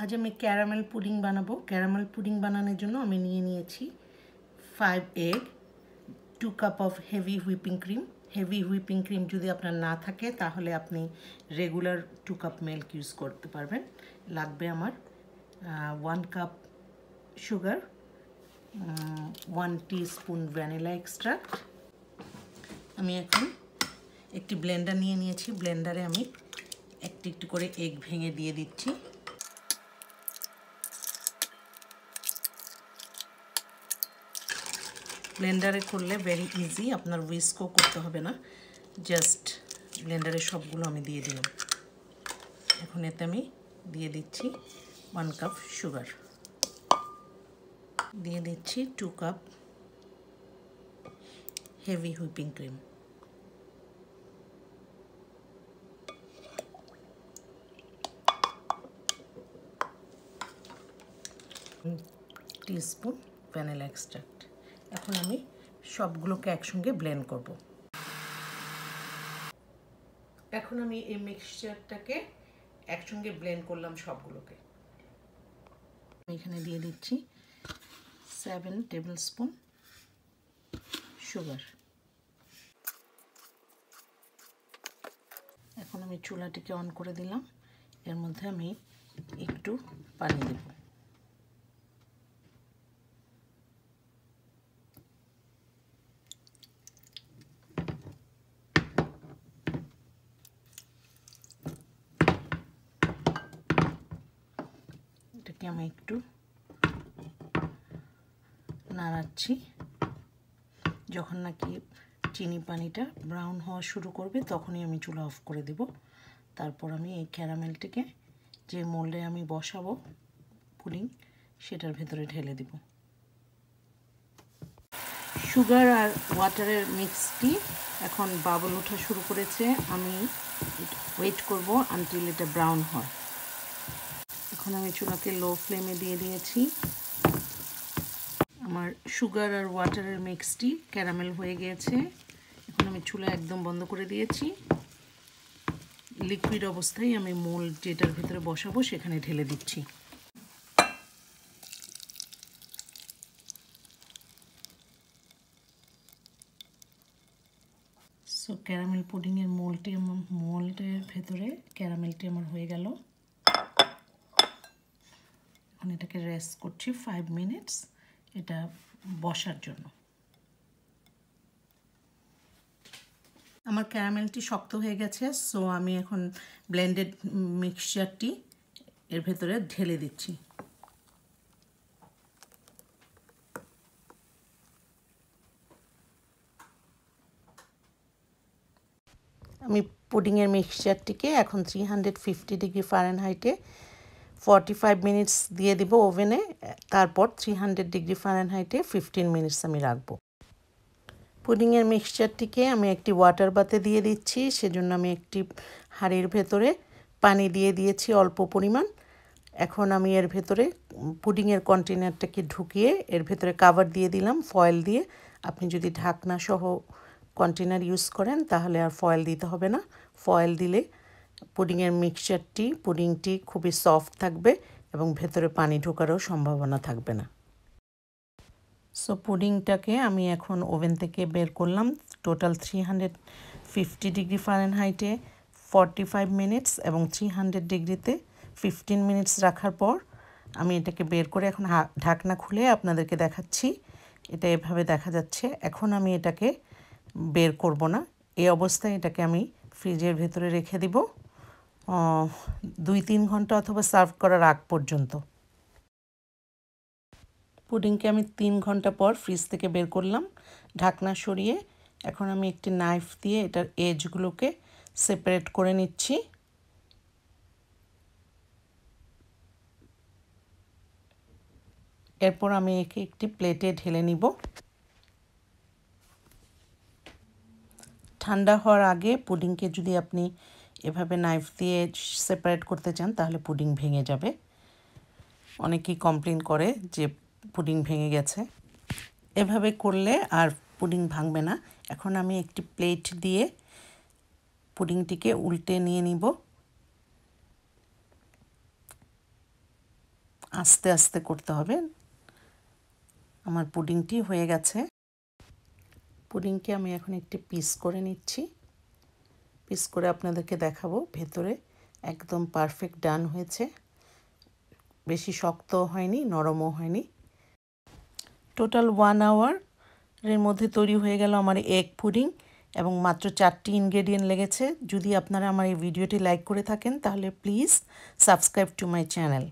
আজ আমি caramel pudding বানাবো ক্যারামেল পুডিং বানানোর জন্য আমি নিয়ে নিয়েছি five egg two cup of heavy whipping cream heavy whipping cream যদি আপনার না থাকে তাহলে আপনি regular two cup milk use করতে পারবেন লাগবে আমার one cup sugar one spoon vanilla extract আমি এখন একটি ব্লেন্ডার নিয়ে নিয়েছি ব্লেন্ডারে আমি একটি একটু করে এগ ভেঙে দিয়ে দিচ্ছি ব্লেন্ডারে করলে ভেরি ইজি আপনার উইস্কও করতে হবে না জাস্ট ব্লেন্ডারে সবগুলো আমি দিয়ে দিলাম এখন এতে আমি দিয়ে দিচ্ছি ওয়ান কাপ সুগার দিয়ে দিচ্ছি two cup heavy whipping cream teaspoon vanilla extract এখন আমি সবগুলোকে একসঙ্গে ব্লেন্ড করব এখন আমি এই মিক্সচারটাকে একসঙ্গে ব্লেন্ড করলাম সবগুলোকে আমি এখানে দিয়ে দিচ্ছি সেভেন টেবিল স্পুন সুগার এখন আমি চুলাটিকে অন করে দিলাম এর মধ্যে আমি একটু পানি দেবো আমি একটু নাড়াচ্ছি যখন নাকি চিনি পানিটা ব্রাউন হওয়া শুরু করবে তখনই আমি চুলা অফ করে দেব তারপর আমি এই ক্যারামেলটিকে যে মোল্ডে আমি বসাবো পুলিং সেটার ভেতরে ঢেলে দেব সুগার আর ওয়াটারের মিক্সটি এখন বাবল ওঠা শুরু করেছে আমি ওয়েট করব আনটিল এটা ব্রাউন হয় এখন আমি চুলাকে লো ফ্লেমে দিয়ে দিয়েছি আমার সুগার আর ওয়াটারের মিক্সটি ক্যারামেল হয়ে গিয়েছে এখন আমি চুলা একদম বন্ধ করে দিয়েছি লিকুইড অবস্থায় আমি মোল যেটার ভিতরে বসাবো সেখানে ঢেলে দিচ্ছি সো ক্যারামেল পুডিংয়ের মোলটি আমার মোল্ডের ভেতরে ক্যারামেলটি আমার হয়ে গেল এখন এটাকে রেস্ট করছি ফাইভ মিনিটস এটা বসার জন্য আমার ক্যারামেলটি শক্ত হয়ে গেছে সো আমি এখন ব্লেন্ডেড মিক্সচারটি এর ভেতরে ঢেলে দিচ্ছি আমি পুডিংয়ের মিক্সচারটিকে এখন থ্রি হান্ড্রেড ফিফটি ডিগ্রি ফারেনহাইটে ফর্টি ফাইভ মিনিটস দিয়ে দিব ওভেনে তারপর থ্রি হান্ড্রেড ডিগ্রি ফারেনহাইটে ফিফটিন মিনিটস আমি রাখবো পুডিংয়ের মিক্সচারটিকে আমি একটি ওয়াটার বাতে দিয়ে দিচ্ছি সেজন্য আমি একটি হাঁড়ির ভেতরে পানি দিয়ে দিয়েছি অল্প পরিমাণ এখন আমি এর ভেতরে পুডিংয়ের কন্টেনারটাকে ঢুকিয়ে এর ভেতরে কাভার দিয়ে দিলাম ফয়েল দিয়ে আপনি যদি ঢাকনা সহ কন্টেনার ইউজ করেন তাহলে আর ফয়েল দিতে হবে না ফয়েল দিলে পুডিংয়ের মিক্সচারটি পুডিংটি খুবই সফট থাকবে এবং ভেতরে পানি ঢোকারও সম্ভাবনা থাকবে না সো পুডিংটাকে আমি এখন ওভেন থেকে বের করলাম total three hundred fifty degree হাইটে ফর্টি ফাইভ মিনিটস এবং থ্রি হান্ড্রেড ডিগ্রিতে ফিফটিন মিনিটস রাখার পর আমি এটাকে বের করে এখন ঢাকনা খুলে আপনাদেরকে দেখাচ্ছি এটা এভাবে দেখা যাচ্ছে এখন আমি এটাকে বের করব না এই অবস্থায় এটাকে আমি ফ্রিজের ভেতরে রেখে দিব দুই তিন ঘন্টা অথবা সার্ভ করার আগ পর্যন্ত পুডিংকে আমি তিন ঘন্টা পর ফ্রিজ থেকে বের করলাম ঢাকনা সরিয়ে এখন আমি একটি নাইফ দিয়ে এটার এজগুলোকে সেপারেট করে নিচ্ছি এরপর আমি একে একটি প্লেটে ঢেলে নিব ঠান্ডা হওয়ার আগে পুডিংকে যদি আপনি এভাবে নাইফ দিয়ে সেপারেট করতে চান তাহলে পুডিং ভেঙে যাবে অনেকেই কমপ্লেন করে যে পুডিং ভেঙে গেছে এভাবে করলে আর পুডিং ভাঙবে না এখন আমি একটি প্লেট দিয়ে পুডিংটিকে উল্টে নিয়ে নিব আস্তে আস্তে করতে হবে আমার পুডিংটি হয়ে গেছে পুডিংকে আমি এখন একটি পিস করে নিচ্ছি পিস করে আপনাদেরকে দেখাবো ভেতরে একদম পারফেক্ট ডান হয়েছে বেশি শক্ত হয়নি নরমও হয়নি টোটাল ওয়ান আওয়ারের মধ্যে তৈরি হয়ে গেল আমার এগ পুডিং এবং মাত্র চারটি ইনগ্রেডিয়েন্ট লেগেছে যদি আপনারা আমার এই ভিডিওটি লাইক করে থাকেন তাহলে please subscribe to my channel